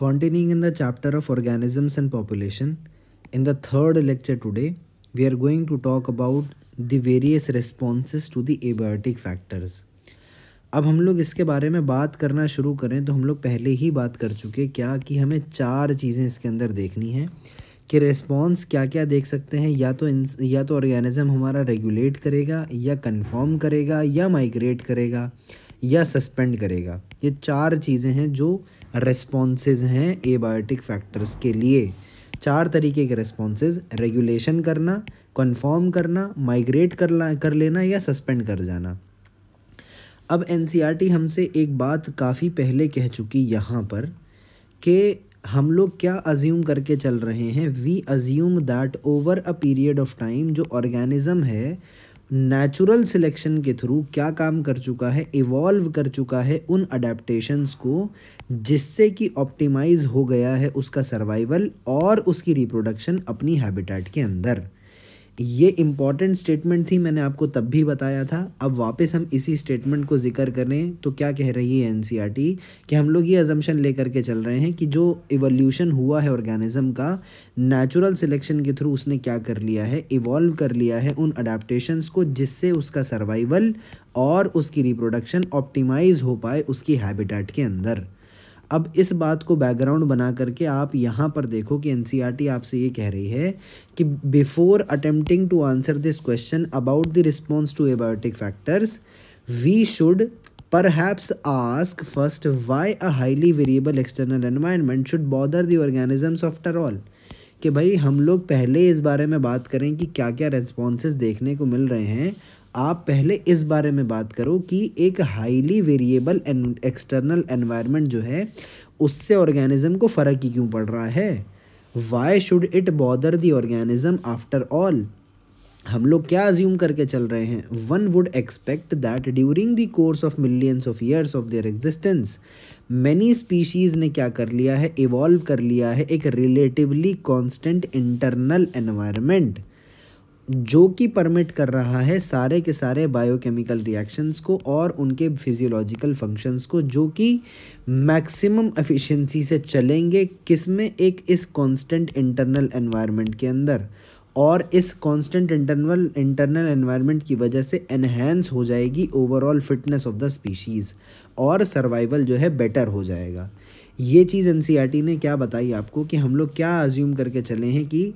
Continuing in the chapter of organisms and population, in the third lecture today, we are going to talk about the various responses to the abiotic factors. अब हम लोग इसके बारे में बात करना शुरू करें तो हम लोग पहले ही बात कर चुके क्या कि हमें चार चीज़ें इसके अंदर देखनी हैं कि रिस्पॉन्स क्या क्या देख सकते हैं या तो या तो ऑर्गेनिज़म हमारा रेगुलेट करेगा या कन्फर्म करेगा या माइग्रेट करेगा या सस्पेंड करेगा ये चार चीज़ें हैं जो रेस्पॉन्सेज हैं एबायोटिक फैक्टर्स के लिए चार तरीके के रेस्पॉन्सेज रेगुलेशन करना कन्फर्म करना माइग्रेट करना कर लेना या सस्पेंड कर जाना अब एन e हमसे एक बात काफ़ी पहले कह चुकी यहाँ पर कि हम लोग क्या अज्यूम करके चल रहे हैं we assume that over a period of time जो ऑर्गेनिज़म है नेचुरल सिलेक्शन के थ्रू क्या काम कर चुका है इवॉल्व कर चुका है उन अडेप्टशंस को जिससे कि ऑप्टिमाइज हो गया है उसका सर्वाइवल और उसकी रिप्रोडक्शन अपनी हैबिटेट के अंदर ये इम्पॉर्टेंट स्टेटमेंट थी मैंने आपको तब भी बताया था अब वापस हम इसी स्टेटमेंट को जिक्र करें तो क्या कह रही है एन e कि हम लोग ये अजम्पन लेकर के चल रहे हैं कि जो इवोल्यूशन हुआ है ऑर्गेनिज़म का नेचुरल सिलेक्शन के थ्रू उसने क्या कर लिया है इवॉल्व कर लिया है उन अडेप्टशंस को जिससे उसका सर्वाइवल और उसकी रिप्रोडक्शन ऑप्टिमाइज़ हो पाए उसकी हैबिटेट के अंदर अब इस बात को बैकग्राउंड बना करके आप यहाँ पर देखो कि एन e आपसे ये कह रही है कि before attempting to answer this question about the response to abiotic factors we should perhaps ask first why a highly variable external environment should bother the organisms after all कि भाई हम लोग पहले इस बारे में बात करें कि क्या क्या रेस्पॉन्सेज देखने को मिल रहे हैं आप पहले इस बारे में बात करो कि एक हाईली वेरिएबल एक्सटर्नल एनवायरनमेंट जो है उससे ऑर्गेनिज्म को फ़र्क ही क्यों पड़ रहा है why should it bother the organism after all हम लोग क्या अज्यूम करके चल रहे हैं one would expect that during the course of millions of years of their existence many species ने क्या कर लिया है इवॉल्व कर लिया है एक रिलेटिवली कॉन्स्टेंट इंटरनल एनवायरमेंट जो कि परमिट कर रहा है सारे के सारे बायोकेमिकल रिएक्शंस को और उनके फिजियोलॉजिकल फंक्शंस को जो कि मैक्सिमम एफिशिएंसी से चलेंगे किस में एक इस कांस्टेंट इंटरनल एनवायरनमेंट के अंदर और इस कांस्टेंट इंटरनल इंटरनल एनवायरनमेंट की वजह से एनहेंस हो जाएगी overall fitness of the species और सर्वाइवल जो है बेटर हो जाएगा ये चीज़ एन e ने क्या बताई आपको कि हम लोग क्या अज्यूम करके चले हैं कि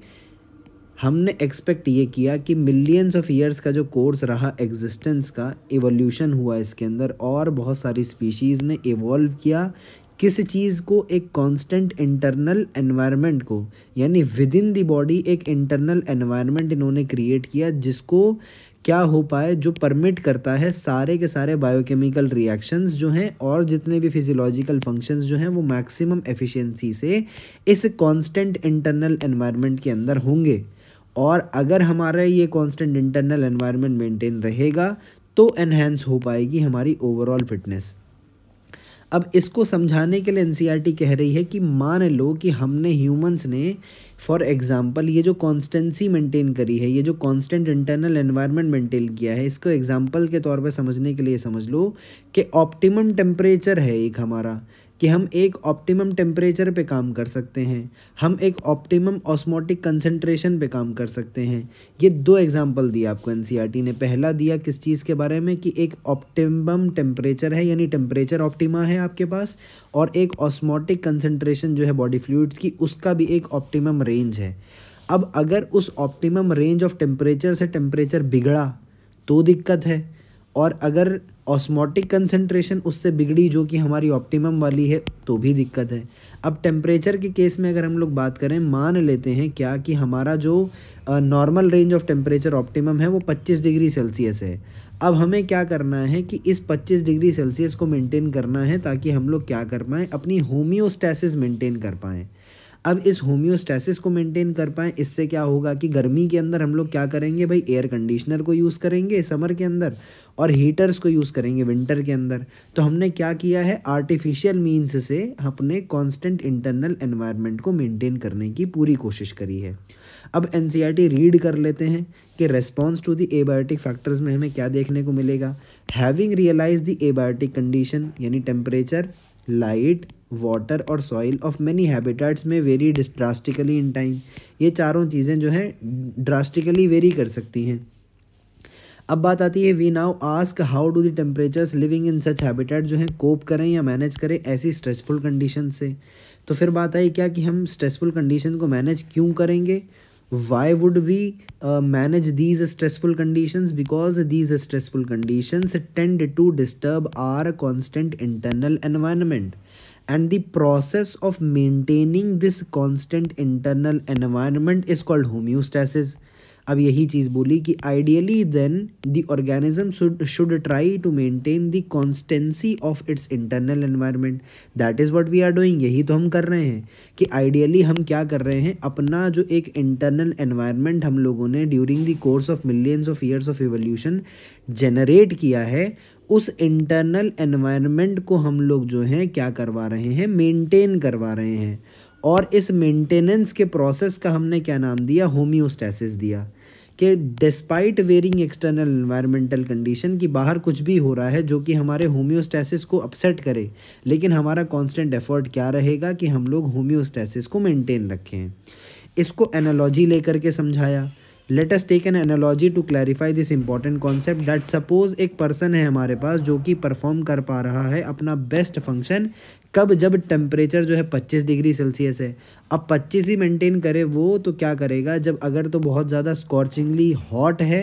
हमने एक्सपेक्ट ये किया कि मिलियंस ऑफ ईयर्स का जो कोर्स रहा एग्जिस्टेंस का एवोल्यूशन हुआ इसके अंदर और बहुत सारी स्पीशीज़ ने इवॉल्व किया किस चीज़ को एक कांस्टेंट इंटरनल एनवायरनमेंट को यानी विद इन दी बॉडी एक इंटरनल एनवायरनमेंट इन्होंने क्रिएट किया जिसको क्या हो पाए जो परमिट करता है सारे के सारे बायोकेमिकल रिएक्शंस जो हैं और जितने भी फिजियोलॉजिकल फंक्शंस जो हैं वो मैक्सिमम एफिशिएंसी से इस कांस्टेंट इंटरनल एनवायरनमेंट के अंदर होंगे और अगर हमारा ये कांस्टेंट इंटरनल एनवायरनमेंट मेंटेन रहेगा तो एनहेंस हो पाएगी हमारी ओवरऑल फिटनेस अब इसको समझाने के लिए एन e कह रही है कि मान लो कि हमने ह्यूमंस ने फॉर एग्ज़ाम्पल ये जो कॉन्स्टेंसी मेंटेन करी है ये जो कांस्टेंट इंटरनल एनवायरनमेंट मेंटेन किया है इसको एग्ज़ाम्पल के तौर पर समझने के लिए समझ लो कि ऑप्टिमम टेम्परेचर है एक हमारा कि हम एक ऑप्टिमम टेम्परेचर पे काम कर सकते हैं हम एक ऑप्टिमम ऑस्मोटिक कंसनट्रेशन पे काम कर सकते हैं ये दो एग्जांपल दिया आपको एनसीईआरटी e ने पहला दिया किस चीज़ के बारे में कि एक ऑप्टिमम टेम्परेचर है यानी टेम्परेचर ऑप्टिमा है आपके पास और एक ऑस्मोटिक कंसनट्रेशन जो है बॉडी फ्लूड्स की उसका भी एक ऑप्टिमम रेंज है अब अगर उस ऑप्टिमम रेंज ऑफ टेम्परेचर से टेम्परेचर बिगड़ा तो दिक्कत है और अगर ऑस्मोटिक कंसनट्रेशन उससे बिगड़ी जो कि हमारी ऑप्टिमम वाली है तो भी दिक्कत है अब टेम्परेचर के केस में अगर हम लोग बात करें मान लेते हैं क्या कि हमारा जो normal range of temperature optimum है वो 25 डिग्री सेल्सियस है अब हमें क्या करना है कि इस 25 डिग्री सेल्सियस को मेंटेन करना है ताकि हम लोग क्या कर पाएँ अपनी होम्योस्टैसिस मेंटेन कर पाएँ अब इस होम्योस्टेसिस को मेंटेन कर पाएँ इससे क्या होगा कि गर्मी के अंदर हम लोग क्या करेंगे भाई एयर कंडीशनर को यूज़ करेंगे समर के अंदर और हीटर्स को यूज़ करेंगे विंटर के अंदर तो हमने क्या किया है आर्टिफिशियल मीन्स से अपने कांस्टेंट इंटरनल एनवायरनमेंट को मेंटेन करने की पूरी कोशिश करी है अब एन रीड e कर लेते हैं कि response to the abiotic factors में हमें क्या देखने को मिलेगा having realise the abiotic condition यानी टेम्परेचर लाइट वाटर और सॉइल ऑफ मेनी हैबिटेट्स में वेरी ड्रास्टिकली इन टाइम ये चारों चीज़ें जो हैं ड्रास्टिकली वेरी कर सकती हैं अब बात आती है we now ask how do the temperatures living in such habitat जो हैं कोप करें या मैनेज करें ऐसी स्ट्रेसफुल कंडीशन से तो फिर बात आई क्या कि हम स्ट्रेसफुल कंडीशन को मैनेज क्यों करेंगे why would we manage these stressful condition because these stressful condition tend to disturb our constant internal environment and the process of maintaining this constant internal environment is called homeostasis अब यही चीज़ बोली कि ideally then the organism should try to maintain the constancy of its internal environment that is what we are doing यही तो हम कर रहे हैं कि आइडियली हम क्या कर रहे हैं अपना जो एक इंटरनल एनवायरनमेंट हम लोगों ने during the course of millions of years of evolution generate किया है उस इंटरनल एनवायरनमेंट को हम लोग जो हैं क्या करवा रहे हैं मेंटेन करवा रहे हैं और इस मेंटेनेंस के प्रोसेस का हमने क्या नाम दिया होम्योस्टेसिस दिया कि despite varying external environmental condition कि बाहर कुछ भी हो रहा है जो कि हमारे होम्योस्टेसिस को अपसेट करे लेकिन हमारा कांस्टेंट एफर्ट क्या रहेगा कि हम लोग होम्योस्टेसिस को मेंटेन रखें इसको एनालॉजी लेकर के समझाया let us take an analogy to clarify this important concept that suppose एक पर्सन है हमारे पास जो कि परफॉर्म कर पा रहा है अपना बेस्ट फंक्शन कब जब टेम्परेचर जो है 25 डिग्री सेल्सियस है अब 25 ही मेंटेन करे वो तो क्या करेगा जब अगर तो बहुत ज़्यादा स्कॉर्चिंगली हॉट है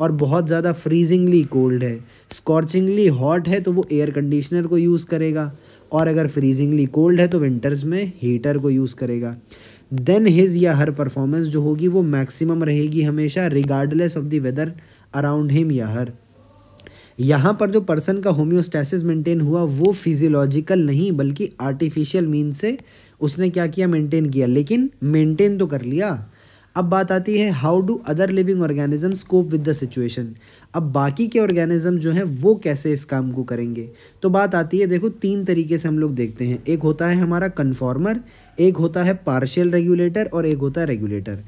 और बहुत ज़्यादा फ्रीजिंगली कोल्ड है स्कॉर्चिंगली हॉट है तो वो एयर कंडीशनर को यूज़ करेगा और अगर फ्रीजिंगली कोल्ड है तो विंटर्स में हीटर को यूज़ करेगा देन हिज या हर परफॉर्मेंस जो होगी वो मैक्सिमम रहेगी हमेशा regardless of the weather around him या हर यहाँ पर जो पर्सन का होम्योस्टेसिस मेंटेन हुआ वो फिजियोलॉजिकल नहीं बल्कि आर्टिफिशियल मीन से उसने क्या किया मेंटेन किया लेकिन मेंटेन तो कर लिया अब बात आती है how do other living organism cope with the situation अब बाकी के ऑर्गेनिज्म जो हैं वो कैसे इस काम को करेंगे तो बात आती है देखो तीन तरीके से हम लोग देखते हैं एक होता है हमारा कन्फॉर्मर एक होता है पार्शियल रेगुलेटर और एक होता है रेगुलेटर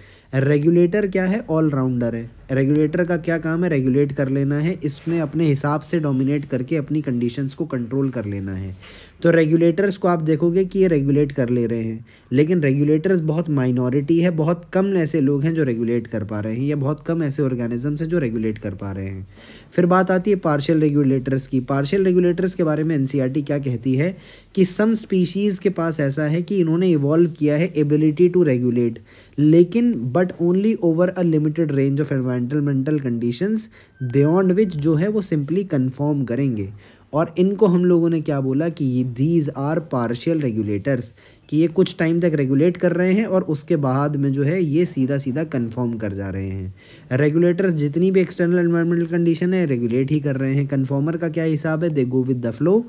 रेगुलेटर क्या है ऑलराउंडर है रेगुलेटर का क्या काम है रेगुलेट कर लेना है इसमें अपने हिसाब से डोमिनेट करके अपनी कंडीशंस को कंट्रोल कर लेना है तो रेगुलेटर्स को आप देखोगे कि ये रेगुलेट कर ले रहे हैं लेकिन रेगुलेटर्स बहुत माइनॉरिटी है बहुत कम ऐसे लोग हैं जो रेगुलेट कर पा रहे हैं या बहुत कम ऐसे ऑर्गेनिजम्स हैं जो रेगुलेट कर पा रहे हैं फिर बात आती है पार्शियल रेगुलेटर्स की पार्शियल रेगुलेटर्स के बारे में एन e क्या कहती है कि सम स्पीशीज़ के पास ऐसा है कि इन्होंने इवॉल्व किया है एबिलिटी टू रेगुलेट लेकिन but only over a limited range of environmental conditions beyond which जो है वो सिंपली कन्फर्म करेंगे और इनको हम लोगों ने क्या बोला कि दीज आर पार्शियल रेगुलेटर्स कि ये कुछ टाइम तक रेगुलेट कर रहे हैं और उसके बाद में जो है ये सीधा सीधा कंफर्म कर जा रहे हैं रेगुलेटर्स जितनी भी एक्सटर्नल इन्वायरमेंटल कंडीशन है रेगुलेट ही कर रहे हैं कन्फॉर्मर का क्या हिसाब है they go with the flow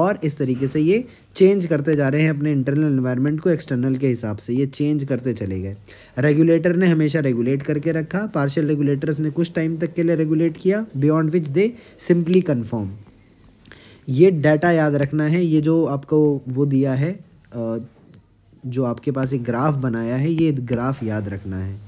और इस तरीके से ये चेंज करते जा रहे हैं अपने इंटरनल इन्वायरमेंट को एक्सटर्नल के हिसाब से ये चेंज करते चले गए रेगुलेटर ने हमेशा रेगुलेट करके रखा पार्शल रेगुलेटर्स ने कुछ टाइम तक के लिए रेगुलेट किया beyond which they simply conform ये डाटा याद रखना है ये जो आपको वो दिया है जो आपके पास एक ग्राफ बनाया है ये ग्राफ याद रखना है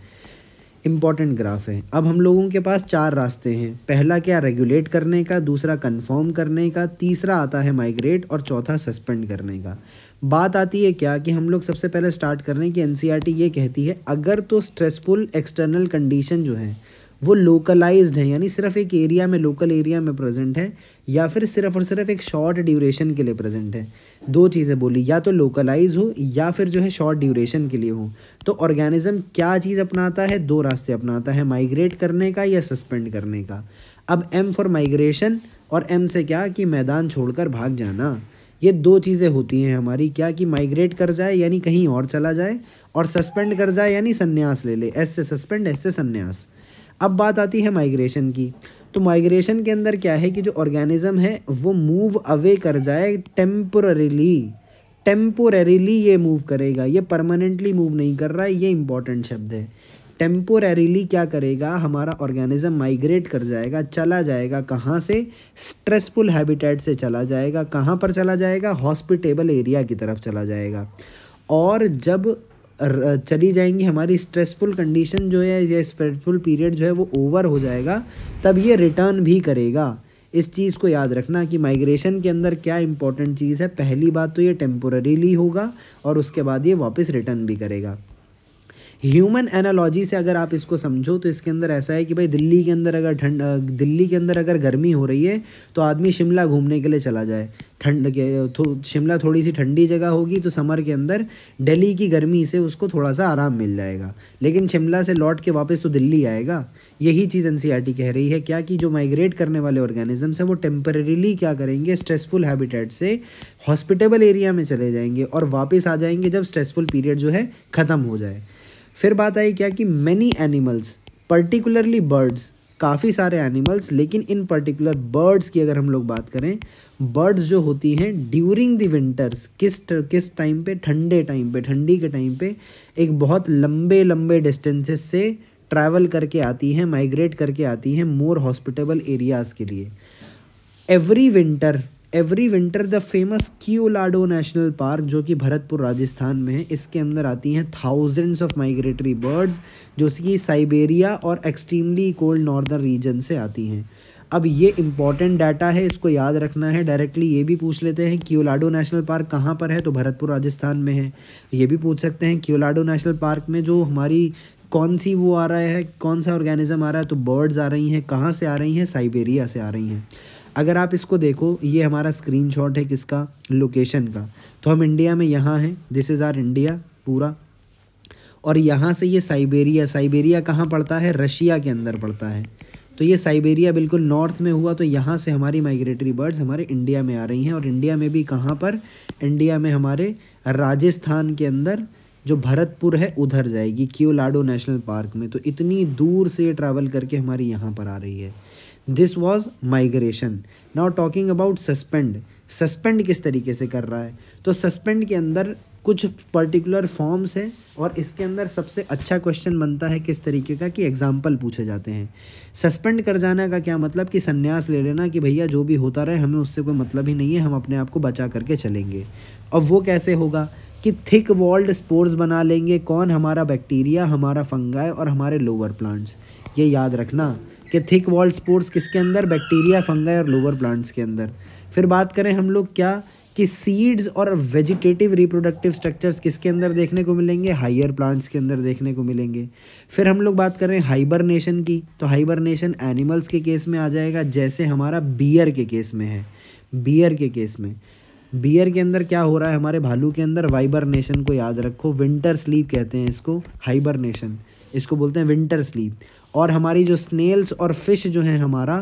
इम्पॉर्टेंट ग्राफ है अब हम लोगों के पास चार रास्ते हैं पहला क्या रेगुलेट करने का दूसरा कन्फर्म करने का तीसरा आता है माइग्रेट और चौथा सस्पेंड करने का बात आती है क्या कि हम लोग सबसे पहले स्टार्ट कर रहे हैं कि एन e ये कहती है अगर तो स्ट्रेसफुल एक्सटर्नल कंडीशन जो है वो लोकलाइज्ड हैं यानी सिर्फ एक एरिया में लोकल एरिया में प्रेजेंट है या फिर सिर्फ और सिर्फ एक शॉर्ट ड्यूरेशन के लिए प्रेजेंट है दो चीज़ें बोली या तो लोकलाइज हो या फिर जो है शॉर्ट ड्यूरेशन के लिए हो तो ऑर्गेनिज़म क्या चीज़ अपनाता है दो रास्ते अपनाता है माइग्रेट करने का या सस्पेंड करने का अब एम फॉर माइग्रेशन और एम से क्या कि मैदान छोड़कर भाग जाना ये दो चीज़ें होती हैं हमारी क्या कि माइग्रेट कर जाए यानी कहीं और चला जाए और सस्पेंड कर जाए यानी संन्यास ले ले एस से सस्पेंड एस से संन्यास अब बात आती है माइग्रेशन की तो माइग्रेशन के अंदर क्या है कि जो ऑर्गेनिज़म है वो मूव अवे कर जाए टेम्पोरेली टेम्पोरेली ये मूव करेगा ये परमानेंटली मूव नहीं कर रहा है ये इंपॉर्टेंट शब्द है टेम्पोरेली क्या करेगा हमारा ऑर्गेनिज़म माइग्रेट कर जाएगा चला जाएगा कहाँ से स्ट्रेसफुल हैबिटेट से चला जाएगा कहाँ पर चला जाएगा हॉस्पिटेबल एरिया की तरफ चला जाएगा और जब चली जाएंगी हमारी स्ट्रेसफुल कंडीशन जो है या स्ट्रेसफुल पीरियड जो है वो ओवर हो जाएगा तब ये रिटर्न भी करेगा इस चीज़ को याद रखना कि माइग्रेशन के अंदर क्या इंपॉर्टेंट चीज़ है पहली बात तो ये टेम्पोरेलीली होगा और उसके बाद ये वापस रिटर्न भी करेगा ह्यूमन एनालॉजी से अगर आप इसको समझो तो इसके अंदर ऐसा है कि भाई दिल्ली के अंदर अगर ठंड दिल्ली के अंदर अगर गर्मी हो रही है तो आदमी शिमला घूमने के लिए चला जाए ठंड के थो, शिमला थोड़ी सी ठंडी जगह होगी तो समर के अंदर दिल्ली की गर्मी से उसको थोड़ा सा आराम मिल जाएगा लेकिन शिमला से लौट के वापस तो दिल्ली आएगा यही चीज़ एन e कह रही है क्या कि जो माइग्रेट करने वाले ऑर्गेनिजम्स हैं वो टेम्परेली क्या करेंगे स्ट्रेसफुल हैबिटेट से हॉस्पिटेबल एरिया में चले जाएंगे और वापस आ जाएंगे जब स्ट्रेसफुल पीरियड जो है ख़त्म हो जाए फिर बात आई क्या कि मैनी एनिमल्स पर्टिकुलरली बर्ड्स काफ़ी सारे एनिमल्स लेकिन इन पर्टिकुलर बर्ड्स की अगर हम लोग बात करें बर्ड्स जो होती हैं ड्यूरिंग द विंटर्स किस किस टाइम पे ठंडे टाइम पे ठंडी के टाइम पे एक बहुत लंबे लंबे डिस्टेंसेस से ट्रैवल करके आती हैं माइग्रेट करके आती हैं मोर हॉस्पिटेबल एरियाज़ के लिए every winter every winter the famous Keoladeo national park जो कि भरतपुर राजस्थान में है इसके अंदर आती हैं थाउजेंड्स ऑफ माइग्रेटरी बर्ड्स जो कि साइबेरिया और एक्सट्रीमली कोल्ड नॉर्दर्न रीजन से आती हैं अब ये इंपॉर्टेंट डाटा है इसको याद रखना है डायरेक्टली ये भी पूछ लेते हैं क्यूलाडो नेशनल पार्क कहाँ पर है तो भरतपुर राजस्थान में है ये भी पूछ सकते हैं क्यूलाडो नेशनल पार्क में जो हमारी कौन सी वो आ रहा है कौन सा ऑर्गेनिज्म आ रहा है तो बर्ड्स आ रही हैं कहाँ से आ रही हैं साइबेरिया से आ रही हैं अगर आप इसको देखो ये हमारा स्क्रीन है किसका लोकेशन का तो हम इंडिया में यहाँ हैं दिस इज़ आर इंडिया पूरा और यहाँ से ये साइबेरिया साइबेरिया कहाँ पड़ता है रशिया के अंदर पड़ता है तो ये साइबेरिया बिल्कुल नॉर्थ में हुआ तो यहाँ से हमारी माइग्रेटरी बर्ड्स हमारे इंडिया में आ रही हैं और इंडिया में भी कहाँ पर इंडिया में हमारे राजस्थान के अंदर जो भरतपुर है उधर जाएगी क्योलाडो नेशनल पार्क में तो इतनी दूर से ये ट्रैवल करके हमारी यहाँ पर आ रही है this was migration now talking about suspend suspend किस तरीके से कर रहा है तो सस्पेंड के अंदर कुछ पर्टिकुलर फॉर्म्स हैं और इसके अंदर सबसे अच्छा क्वेश्चन बनता है किस तरीके का कि एग्जाम्पल पूछे जाते हैं सस्पेंड कर जाना का क्या मतलब कि संन्यास ले लेना कि भैया जो भी होता रहे हमें उससे कोई मतलब ही नहीं है हम अपने आप को बचा करके चलेंगे अब वो कैसे होगा कि थिक वॉल्ड स्पोर्स बना लेंगे कौन हमारा बैक्टीरिया हमारा फंगाई और हमारे लोअर प्लांट्स ये याद रखना कि थिक वॉल स्पोर्ट्स किसके अंदर बैक्टीरिया फंगाई और लोअर प्लांट्स के अंदर फिर बात करें हम लोग क्या कि सीड्स और वेजिटेटिव रिप्रोडक्टिव स्ट्रक्चर्स किसके अंदर देखने को मिलेंगे हायर प्लांट्स के अंदर देखने को मिलेंगे फिर हम लोग बात करें हाइबरनेशन की तो हाइबरनेशन एनिमल्स के केस में आ जाएगा जैसे हमारा बियर के केस में है बियर के केस में बियर के अंदर क्या हो रहा है हमारे भालू के अंदर वाइबरनेशन को याद रखो विंटर स्लीप कहते हैं इसको हाइबरनेशन इसको बोलते हैं विंटर स्लीप और हमारी जो स्नेल्स और फिश जो हैं हमारा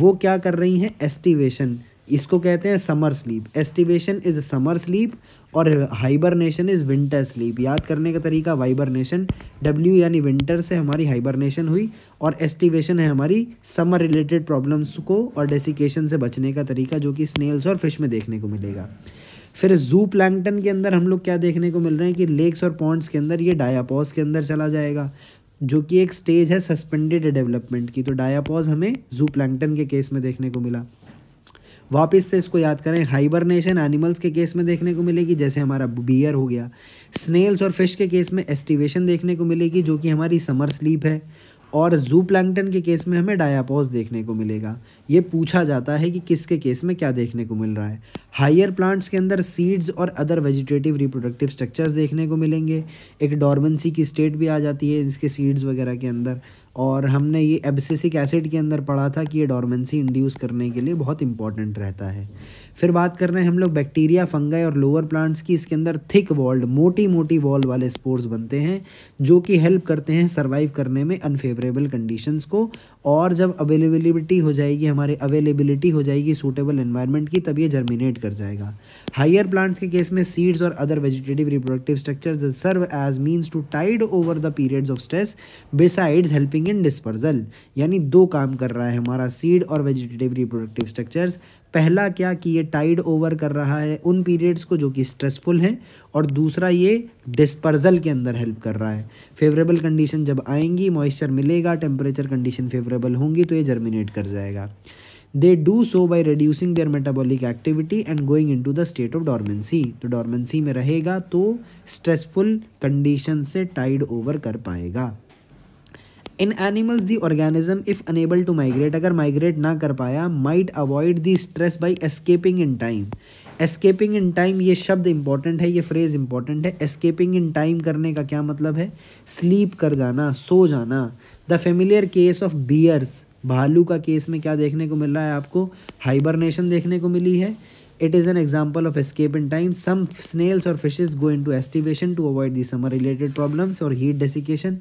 वो क्या कर रही हैं एस्टिवेशन इसको कहते हैं summer sleep aestivation is summer sleep और हाइबरनेशन इज़ विंटर स्लीप याद करने का तरीका वाइबरनेशन डब्ल्यू यानी विंटर से हमारी हाइबरनेशन हुई और एस्टिवेशन है हमारी समर रिलेटेड प्रॉब्लम्स को और डेसिकेशन से बचने का तरीका जो कि स्नेल्स और फिश में देखने को मिलेगा फिर जू प्लैंगटन के अंदर हम लोग क्या देखने को मिल रहे हैं कि लेक्स और पॉन्ड्स के अंदर ये डायापोस के अंदर चला जाएगा जो कि एक स्टेज है सस्पेंडेड डेवलपमेंट की तो डायापॉज हमें जू के केस में देखने को मिला वापस से इसको याद करें हाइबरनेशन एनिमल्स के केस में देखने को मिलेगी जैसे हमारा बियर हो गया स्नेल्स और फिश के केस में एस्टिवेशन देखने को मिलेगी जो कि हमारी समर स्लीप है और जू प्लैंगटन के केस में हमें डायापोज देखने को मिलेगा ये पूछा जाता है कि किसके केस में क्या देखने को मिल रहा है हायर प्लांट्स के अंदर सीड्स और अदर वेजिटेटिव रिप्रोडक्टिव स्ट्रक्चर्स देखने को मिलेंगे एक डॉर्मेंसी की स्टेट भी आ जाती है इसके सीड्स वगैरह के अंदर और हमने ये एबसेसिक एसिड के अंदर पढ़ा था कि ये डॉर्मेंसी इंड्यूस करने के लिए बहुत इंपॉर्टेंट रहता है फिर बात कर रहे हैं हम लोग बैक्टीरिया फंगा और लोअर प्लांट्स की इसके अंदर थिक वॉल्ड मोटी मोटी वॉल्ड वाले स्पोर्स बनते हैं जो कि हेल्प करते हैं सर्वाइव करने में अनफेवरेबल कंडीशंस को और जब अवेलेबिलिटी हो जाएगी हमारे अवेलेबिलिटी हो जाएगी सूटेबल इन्वायरमेंट की तब ये जर्मिनेट कर जाएगा हायर प्लांट्स के केस में सीड्स और other vegetative reproductive structure serve as means to tide over the periods of stress besides helping in dispersal यानी दो काम कर रहा है हमारा सीड और वेजिटेटिव रिप्रोडक्टिव स्ट्रक्चर्स पहला क्या कि ये टाइड ओवर कर रहा है उन पीरियड्स को जो कि स्ट्रेसफुल हैं और दूसरा ये डिस्पर्जल के अंदर हेल्प कर रहा है फेवरेबल कंडीशन जब आएंगी मॉइस्चर मिलेगा टेम्परेचर कंडीशन फेवरेबल होंगी तो ये जर्मिनेट कर जाएगा they do so by reducing their metabolic activity and going into the state of dormancy तो डॉर्मेंसी में रहेगा तो स्ट्रेसफुल कंडीशन से टाइड ओवर कर पाएगा इन animals the organism if unable to migrate अगर माइग्रेट ना कर पाया might avoid the stress by escaping in time escaping in time ये शब्द इंपॉर्टेंट है ये फ्रेज इंपॉर्टेंट है एस्केपिंग इन टाइम करने का क्या मतलब है स्लीप कर जाना सो जाना the familiar case of bears भालू का केस में क्या देखने को मिल रहा है आपको हाइबरनेशन देखने को मिली है it is an example of escape in time some snails और fishes go into aestivation to avoid the summer related problems और हीट डेसिकेशन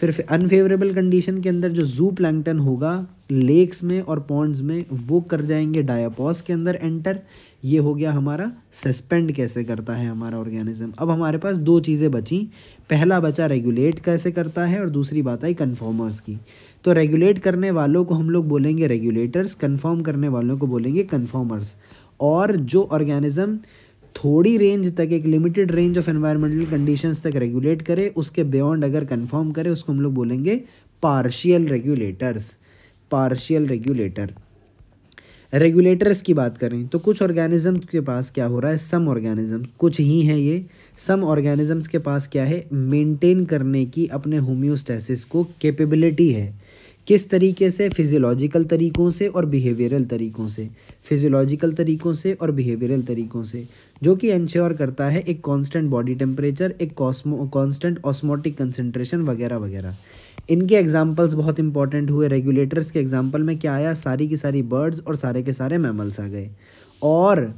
फिर अनफेवरेबल कंडीशन के अंदर जो जू प्लैंगटन होगा लेक्स में और पॉन्ड्स में वो कर जाएंगे डायापॉस के अंदर एंटर ये हो गया हमारा सस्पेंड कैसे करता है हमारा ऑर्गेनिज्म अब हमारे पास दो चीज़ें बची पहला बचा रेगुलेट कैसे करता है और दूसरी बात आई कन्फॉर्मर्स की तो रेगुलेट करने वालों को हम लोग बोलेंगे रेगुलेटर्स कन्फॉर्म करने वालों को बोलेंगे कन्फॉर्मर्स और जो ऑर्गेनिज़म थोड़ी रेंज तक एक limited range of environmental conditions तक रेगुलेट करे उसके बियॉन्ड अगर कंफर्म करे उसको हम लोग बोलेंगे partial regulators partial regulator regulators की बात करें तो कुछ ऑर्गेनिज़म के पास क्या हो रहा है सम ऑर्गेनिज़म कुछ ही हैं ये सम ऑर्गेनिज़म्स के पास क्या है मेंटेन करने की अपने होम्योस्टेसिस को कैपेबिलिटी है किस तरीके से फिजियोलॉजिकल तरीक़ों से और बिहेवियरल तरीक़ों से फिजियोलॉजिकल तरीक़ों से और बिहेवियरल तरीक़ों से जो कि इंश्योर करता है एक कांस्टेंट बॉडी टेम्परेचर एक कॉस्मो कांस्टेंट ऑस्मोटिक कंसनट्रेशन वगैरह वगैरह इनके एग्जाम्पल्स बहुत इंपॉर्टेंट हुए रेगुलेटर्स के एग्जाम्पल में क्या आया सारी की सारी बर्ड्स और सारे के सारे मैमल्स आ गए और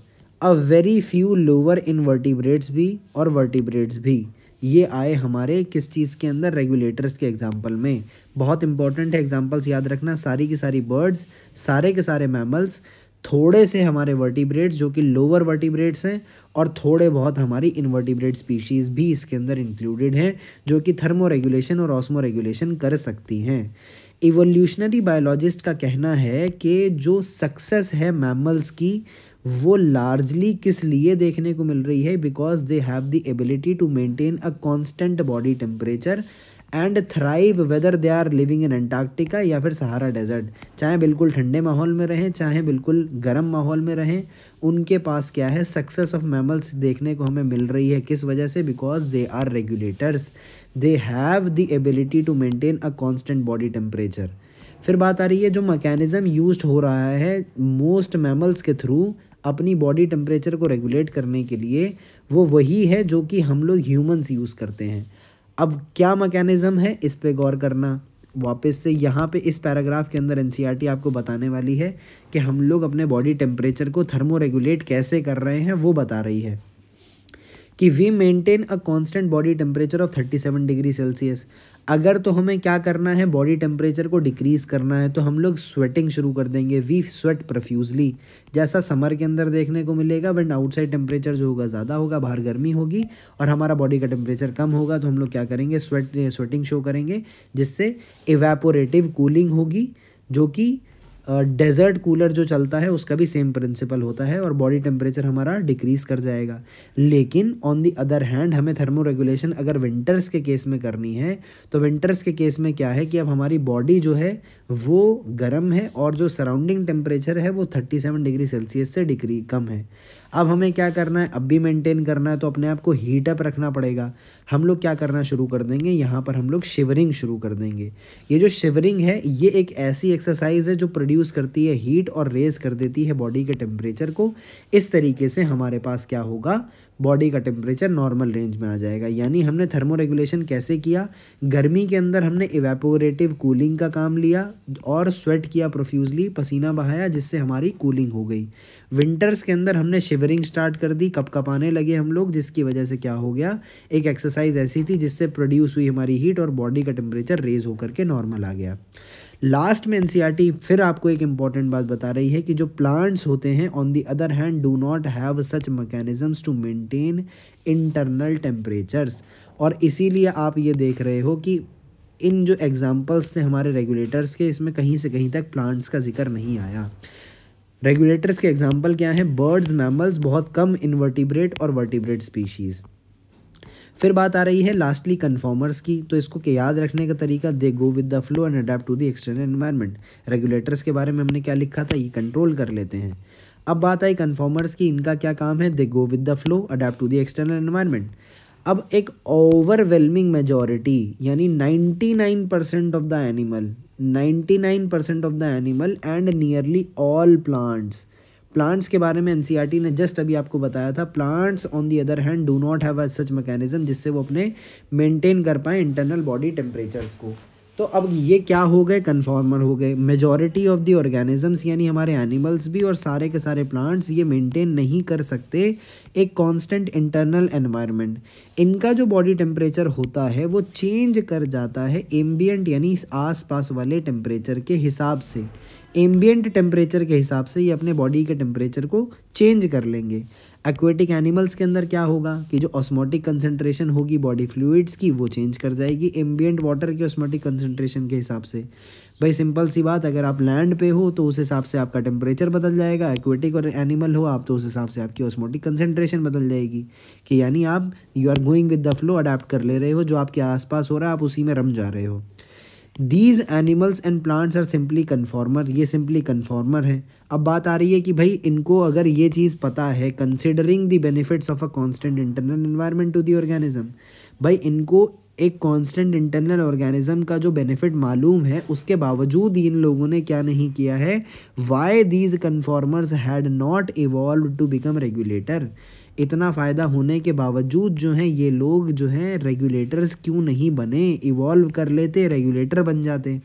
a very few lower invertebrates भी और वर्टिब्रेट्स भी ये आए हमारे किस चीज़ के अंदर रेगुलेटर्स के एग्जाम्पल में बहुत इंपॉर्टेंट है एग्जाम्पल्स याद रखना सारी की सारी बर्ड्स सारे के सारे मैमल्स थोड़े से हमारे वर्टिब्रेट्स जो कि लोअर वर्टिब्रेट्स हैं और थोड़े बहुत हमारी इनवर्टिब्रेट स्पीशीज़ भी इसके अंदर इंक्लूडेड हैं जो कि थर्मो रेगुलेशन और ऑस्मो रेगुलेशन कर सकती हैं इवोल्यूशनरी बायोलॉजिस्ट का कहना है कि जो सक्सेस है मैमल्स की वो लार्जली किस लिए देखने को मिल रही है because they have the ability to maintain a constant body temperature and thrive whether they are living in Antarctica या फिर सहारा डेजर्ट चाहे बिल्कुल ठंडे माहौल में रहें चाहे बिल्कुल गर्म माहौल में रहें उनके पास क्या है सक्सेस ऑफ मैमल्स देखने को हमें मिल रही है किस वजह से because they are regulators they have the ability to maintain a constant body temperature फिर बात आ रही है जो मकैनिज़म यूज हो रहा है मोस्ट मैमल्स के थ्रू अपनी बॉडी टेम्परेचर को रेगुलेट करने के लिए वो वही है जो कि हम लोग ह्यूमंस यूज़ करते हैं अब क्या मकैनिज़म है इस पर गौर करना वापस से यहाँ पे इस पैराग्राफ के अंदर एन e आपको बताने वाली है कि हम लोग अपने बॉडी टेम्परेचर को थर्मो रेगुलेट कैसे कर रहे हैं वो बता रही है कि we maintain a constant body temperature of 37 degree Celsius अगर तो हमें क्या करना है बॉडी टेम्परेचर को डिक्रीज़ करना है तो हम लोग स्वेटिंग शुरू कर देंगे वी स्वेट प्रफ्यूजली जैसा समर के अंदर देखने को मिलेगा बट आउटसाइड टेम्परेचर जो होगा ज़्यादा होगा बाहर गर्मी होगी और हमारा बॉडी का टेम्परेचर कम होगा तो हम लोग क्या करेंगे स्वेट स्वेटिंग शो करेंगे जिससे इवेपोरेटिव कूलिंग होगी जो कि डेजर्ट कूलर जो चलता है उसका भी सेम प्रिंसिपल होता है और बॉडी टेम्परेचर हमारा डिक्रीज़ कर जाएगा लेकिन ऑन दी अदर हैंड हमें थर्मो रेगुलेशन अगर विंटर्स के केस में करनी है तो विंटर्स के केस में क्या है कि अब हमारी बॉडी जो है वो गर्म है और जो सराउंडिंग टेम्परेचर है वो 37 डिग्री सेल्सियस से डिग्री कम है अब हमें क्या करना है अब भी मेंटेन करना है तो अपने आप को हीट अप रखना पड़ेगा हम लोग क्या करना शुरू कर देंगे यहाँ पर हम लोग शिवरिंग शुरू कर देंगे ये जो शिवरिंग है ये एक ऐसी एक्सरसाइज है जो प्रोड्यूस करती है हीट और रेज कर देती है बॉडी के टेम्परेचर को इस तरीके से हमारे पास क्या होगा बॉडी का टेम्परेचर नॉर्मल रेंज में आ जाएगा यानी हमने थर्मो रेगुलेशन कैसे किया गर्मी के अंदर हमने इवेपोरेटिव कूलिंग का काम लिया और स्वेट किया प्रोफ्यूजली पसीना बहाया जिससे हमारी कूलिंग हो गई विंटर्स के अंदर हमने शिवरिंग स्टार्ट कर दी कप कपाने लगे हम लोग जिसकी वजह से क्या हो गया एक एक्सरसाइज ऐसी थी जिससे प्रोड्यूस हुई हमारी हीट और बॉडी का टेम्परेचर रेज होकर के नॉर्मल आ गया लास्ट में एनसीईआरटी e फिर आपको एक इंपॉर्टेंट बात बता रही है कि जो प्लांट्स होते हैं on the other hand do not have such mechanisms to maintain internal temperatures और इसीलिए आप ये देख रहे हो कि इन जो एग्ज़ाम्पल्स थे हमारे रेगुलेटर्स के इसमें कहीं से कहीं तक प्लांट्स का जिक्र नहीं आया रेगुलेटर्स के एग्जाम्पल क्या हैं बर्ड्स मैमल्स बहुत कम इनवर्टिब्रेट और वर्टिब्रेट स्पीशीज़ फिर बात आ रही है लास्टली कन्फॉर्मर्स की तो इसको के याद रखने का तरीका they go with the flow and adapt to the external environment regulators के बारे में हमने क्या लिखा था ये कंट्रोल कर लेते हैं अब बात आई कन्फॉर्मर्स की इनका क्या काम है they go with the flow adapt to the external environment अब एक ओवरवेलमिंग मेजॉरिटी यानी nine percent of the animal nine percent of the animal and nearly all plants plants के बारे में एन e ने जस्ट अभी आपको बताया था plants on the other hand do not have such mechanism जिससे वो अपने मेंटेन कर पाए इंटरनल बॉडी टेम्परेचर्स को तो अब ये क्या हो गए कन्फॉर्मर हो गए मेजॉरिटी ऑफ दी ऑर्गेनिजम्स यानी हमारे एनिमल्स भी और सारे के सारे प्लांट्स ये मेंटेन नहीं कर सकते एक कांस्टेंट इंटरनल एनवायरनमेंट इनका जो बॉडी टेम्परेचर होता है वो चेंज कर जाता है एम्बियंट यानी आसपास वाले टेम्परेचर के हिसाब से एम्बियंट टेम्परेचर के हिसाब से ये अपने बॉडी के टेम्परेचर को चेंज कर लेंगे एक्वेटिक एनिमल्स के अंदर क्या होगा कि जो ऑस्मोटिक कंसनट्रेशन होगी बॉडी फ्लूड्स की वो चेंज कर जाएगी एम्बियंट वाटर की ऑस्मोटिक कंसनट्रेशन के हिसाब से भाई सिंपल सी बात अगर आप लैंड पे हो तो उस हिसाब से आपका टेम्परेचर बदल जाएगा एक्वेटिक और एनिमल हो आप तो उस हिसाब से आपकी ऑस्मोटिक कंसनट्रेशन बदल जाएगी कि यानी आप you are going with the flow adapt कर ले रहे हो जो आपके आसपास हो रहा है आप उसी में रम जा रहे हो these animals and plants are simply conformer ये सिंपली कन्फॉर्मर है अब बात आ रही है कि भाई इनको अगर ये चीज़ पता है considering the benefits of a constant internal environment to the organism भाई इनको एक कॉन्स्टेंट इंटरनल ऑर्गेनिज्म का जो बेनिफिट मालूम है उसके बावजूद इन लोगों ने क्या नहीं किया है why these conformers had not evolve to become regulator इतना फ़ायदा होने के बावजूद जो हैं ये लोग जो हैं रेगुलेटर्स क्यों नहीं बने इवॉल्व कर लेते रेगुलेटर बन जाते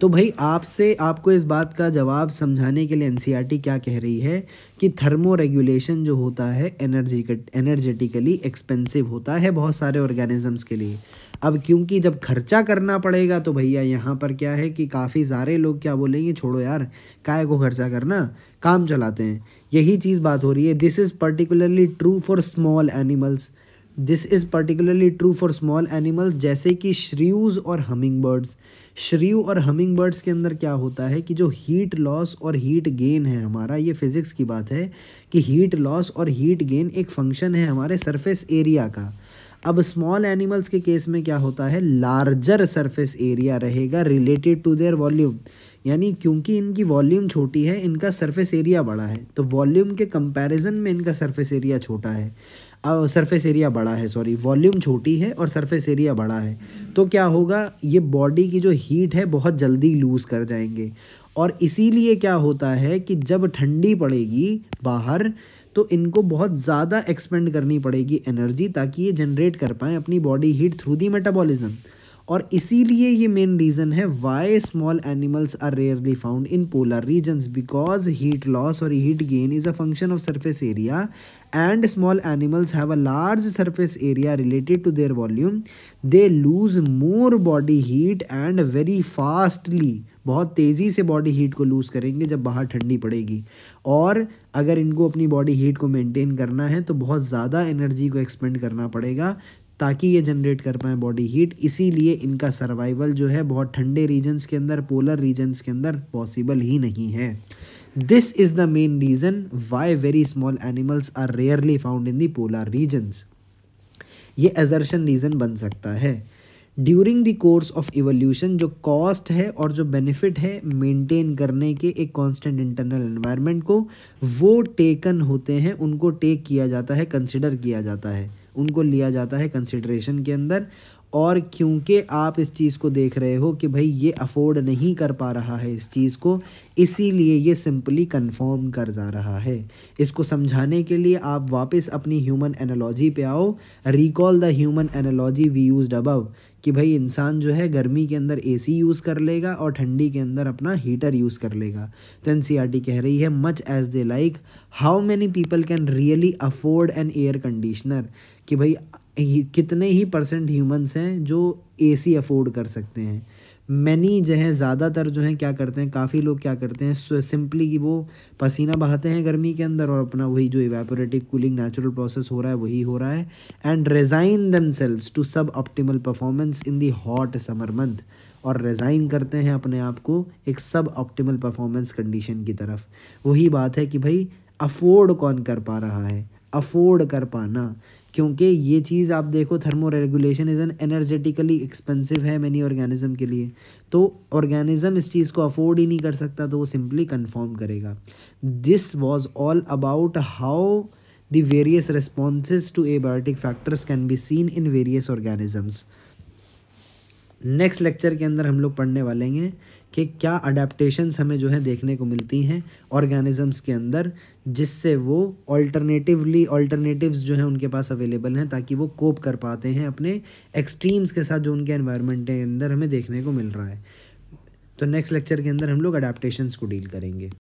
तो भाई आपसे आपको इस बात का जवाब समझाने के लिए एन e क्या कह रही है कि थर्मो रेगुलेशन जो होता है एनर्जी एनर्जेटिकली एक्सपेंसिव होता है बहुत सारे ऑर्गेनिजम्स के लिए अब क्योंकि जब खर्चा करना पड़ेगा तो भैया यहाँ पर क्या है कि काफ़ी सारे लोग क्या बोलेंगे छोड़ो यार काय को खर्चा करना काम चलाते हैं यही चीज़ बात हो रही है this is particularly true for small animals this is particularly true for small animals जैसे कि श्रीज़ और हमिंग बर्ड्स श्रीव और हमिंग बर्ड्स के अंदर क्या होता है कि जो हीट लॉस और हीट गेन है हमारा ये फिज़िक्स की बात है कि हीट लॉस और हीट गेन एक फंक्शन है हमारे सरफेस एरिया का अब स्मॉल एनिमल्स के केस में क्या होता है लार्जर सरफेस एरिया रहेगा रिलेटेड टू देयर वॉल्यूम यानी क्योंकि इनकी वॉल्यूम छोटी है इनका सरफेस एरिया बड़ा है तो वॉल्यूम के कंपैरिजन में इनका सरफेस एरिया छोटा है सरफेस एरिया बड़ा है सॉरी वॉल्यूम छोटी है और सरफेस एरिया बड़ा है तो क्या होगा ये बॉडी की जो हीट है बहुत जल्दी लूज़ कर जाएंगे और इसीलिए क्या होता है कि जब ठंडी पड़ेगी बाहर तो इनको बहुत ज़्यादा एक्सपेंड करनी पड़ेगी एनर्जी ताकि ये जनरेट कर पाएँ अपनी body heat through the metabolism और इसीलिए ये मेन रीज़न है why small animals are rarely found in polar regions because heat loss और heat gain is a function of surface area and small animals have a large surface area related to their volume they lose more body heat and very fastly बहुत तेज़ी से body heat को loose करेंगे जब बाहर ठंडी पड़ेगी और अगर इनको अपनी बॉडी हीट को मेंटेन करना है तो बहुत ज़्यादा एनर्जी को एक्सपेंड करना पड़ेगा ताकि ये जनरेट कर पाएँ बॉडी हीट इसीलिए इनका सर्वाइवल जो है बहुत ठंडे रीजन्स के अंदर पोलर रीजन्स के अंदर पॉसिबल ही नहीं है this is the main reason why very small animals are rarely found in the polar regions ये एजर्शन रीज़न बन सकता है during the course of evolution जो कॉस्ट है और जो बेनिफिट है मेंटेन करने के एक कांस्टेंट इंटरनल एनवायरनमेंट को वो टेकन होते हैं उनको टेक किया जाता है कंसिडर किया जाता है उनको लिया जाता है कंसिड्रेशन के अंदर और क्योंकि आप इस चीज़ को देख रहे हो कि भाई ये अफोर्ड नहीं कर पा रहा है इस चीज़ को इसीलिए ये सिंपली कंफर्म कर जा रहा है इसको समझाने के लिए आप वापस अपनी ह्यूमन एनालॉजी पे आओ recall the human analogy we use above कि भाई इंसान जो है गर्मी के अंदर एसी यूज़ कर लेगा और ठंडी के अंदर अपना हीटर यूज़ कर लेगा तो एन कह रही है much as they like how many people can really afford an air conditioner कि भाई कितने ही परसेंट ह्यूमंस हैं जो सी अफोर्ड कर सकते हैं मैनी जो है ज़्यादातर जो है क्या करते हैं काफ़ी लोग क्या करते हैं सिंपली कि वो पसीना बहाते हैं गर्मी के अंदर और अपना वही जो इवेपोरेटिव कूलिंग नेचुरल प्रोसेस हो रहा है वही हो रहा है and resign themselves to suboptimal performance in the hot summer months और रेज़ाइन करते हैं अपने आप को एक सब ऑप्टिमल परफॉर्मेंस कंडीशन की तरफ वही बात है कि भाई अफोर्ड कौन कर पा रहा है अफोर्ड कर पाना क्योंकि ये चीज़ आप देखो thermoregulation is an energetically expensive है मैनी ऑर्गेनिज़म के लिए तो ऑर्गेनिज़म इस चीज़ को अफोर्ड ही नहीं कर सकता तो वो सिंपली कन्फर्म करेगा this was all about how the various response to abiotic factors can be seen in various organisms next lecture के अंदर हम लोग पढ़ने वाले हैं कि क्या अडेप्टशन्स हमें जो है देखने को मिलती हैं ऑर्गेनिजम्स के अंदर जिससे वो ऑल्टरनेटिवली ऑल्टरनेटिव्स जो हैं उनके पास अवेलेबल हैं ताकि वो कोप कर पाते हैं अपने एक्सट्रीम्स के साथ जो उनके एनवायरनमेंट के अंदर हमें देखने को मिल रहा है तो नेक्स्ट लेक्चर के अंदर हम लोग अडेप्टशन्स को डील करेंगे